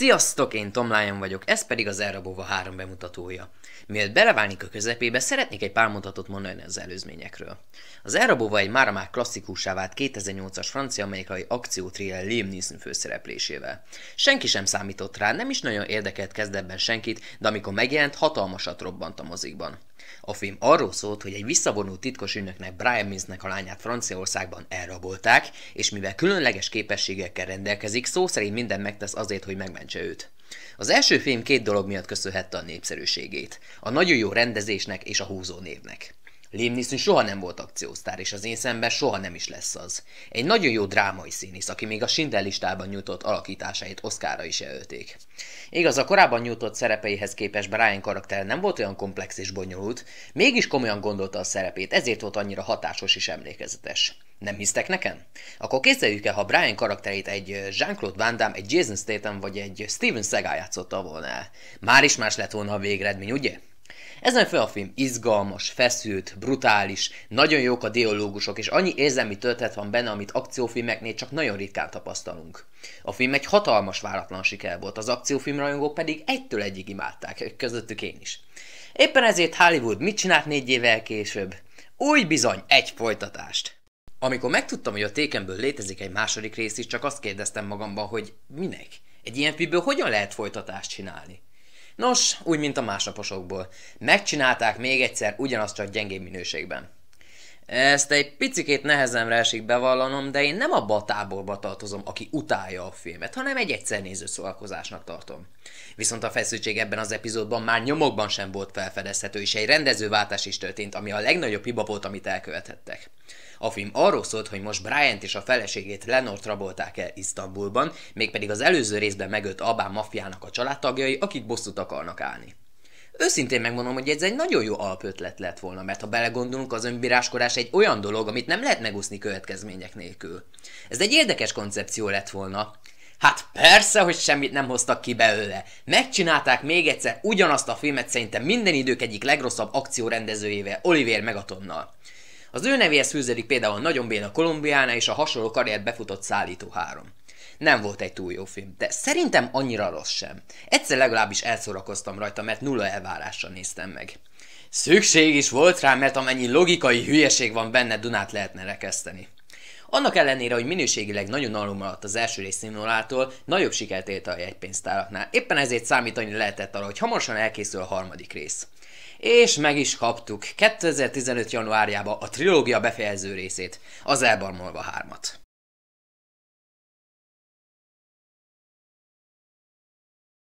Sziasztok, én Tom Lyon vagyok, ez pedig az Elrabóva 3 bemutatója. Mielőtt beleválnék a közepébe, szeretnék egy pár mondatot mondani az előzményekről. Az Elrabóva egy mára már klasszikussá vált 2008-as francia-amerikai akciótriller Liam Neeson főszereplésével. Senki sem számított rá, nem is nagyon érdekelt kezdetben senkit, de amikor megjelent, hatalmasat robbant a mozikban. A film arról szólt, hogy egy visszavonult titkos ünnöknek Brian Minsnek a lányát Franciaországban elrabolták, és mivel különleges képességekkel rendelkezik, szó szerint minden megtesz azért, hogy megmentse szerencse őt. Az első film két dolog miatt köszönhette a népszerűségét. A nagyon jó rendezésnek és a húzó névnek. Liam Neeson soha nem volt akciósztár, és az én szemben soha nem is lesz az. Egy nagyon jó drámai színész, aki még a Schindler listában nyújtott alakításait Oszkára is elölték. Igaz, a korábban nyújtott szerepeihez képest Brian karakter nem volt olyan komplex és bonyolult, mégis komolyan gondolta a szerepét, ezért volt annyira hatásos és emlékezetes. Nem hisztek nekem? Akkor képzeljük el, ha Brian karakterét egy Jean-Claude Van Damme, egy Jason Statham vagy egy Steven Seagal játszotta volna el. Már is más lett volna a végeredmény, ugye? Ezen fel a film izgalmas, feszült, brutális, nagyon jók a dialógusok, és annyi érzelmi töltet van benne, amit akciófilmeknél csak nagyon ritkán tapasztalunk. A film egy hatalmas váratlan siker volt, az rajongók pedig egytől egyig imádták, közöttük én is. Éppen ezért Hollywood mit csinált négy évvel később? Új bizony, egy folytatást! Amikor megtudtam, hogy a tékemből létezik egy második rész is, csak azt kérdeztem magamban, hogy minek? Egy ilyen filmből hogyan lehet folytatást csinálni? Nos, úgy mint a másnaposokból. Megcsinálták még egyszer, ugyanazt csak gyengébb minőségben. Ezt egy picikét nehezemre esik bevallanom, de én nem abba a táborba tartozom, aki utálja a filmet, hanem egy egyszer néző szórakozásnak tartom. Viszont a feszültség ebben az epizódban már nyomokban sem volt felfedezhető, és egy rendezőváltás is történt, ami a legnagyobb hiba volt, amit elkövethettek. A film arról szólt, hogy most Bryant és a feleségét Lenort rabolták el Isztambulban, mégpedig az előző részben megölt Abán maffiának a családtagjai, akik bosszút akarnak állni. Őszintén megmondom, hogy ez egy nagyon jó alapötlet lett volna, mert ha belegondolunk, az önbíráskodás egy olyan dolog, amit nem lehet megúszni következmények nélkül. Ez egy érdekes koncepció lett volna. Hát persze, hogy semmit nem hoztak ki belőle. Megcsinálták még egyszer ugyanazt a filmet szerintem minden idők egyik legrosszabb akciórendezőjével, Oliver Megatonnal. Az ő nevéhez fűződik például a nagyon béna Kolumbiána és a hasonló karriert befutott Szállító 3. Nem volt egy túl jó film, de szerintem annyira rossz sem. Egyszer legalábbis elszórakoztam rajta, mert nulla elvárással néztem meg. Szükség is volt rá, mert amennyi logikai hülyeség van benne, Dunát lehetne rekeszteni. Annak ellenére, hogy minőségileg nagyon alul maradt az első rész színvonalától, nagyobb sikert élt a jegypénztáraknál. Éppen ezért számítani lehetett arra, hogy hamarosan elkészül a harmadik rész. És meg is kaptuk 2015. januárjába a trilógia befejező részét, az elbarmolva hármat.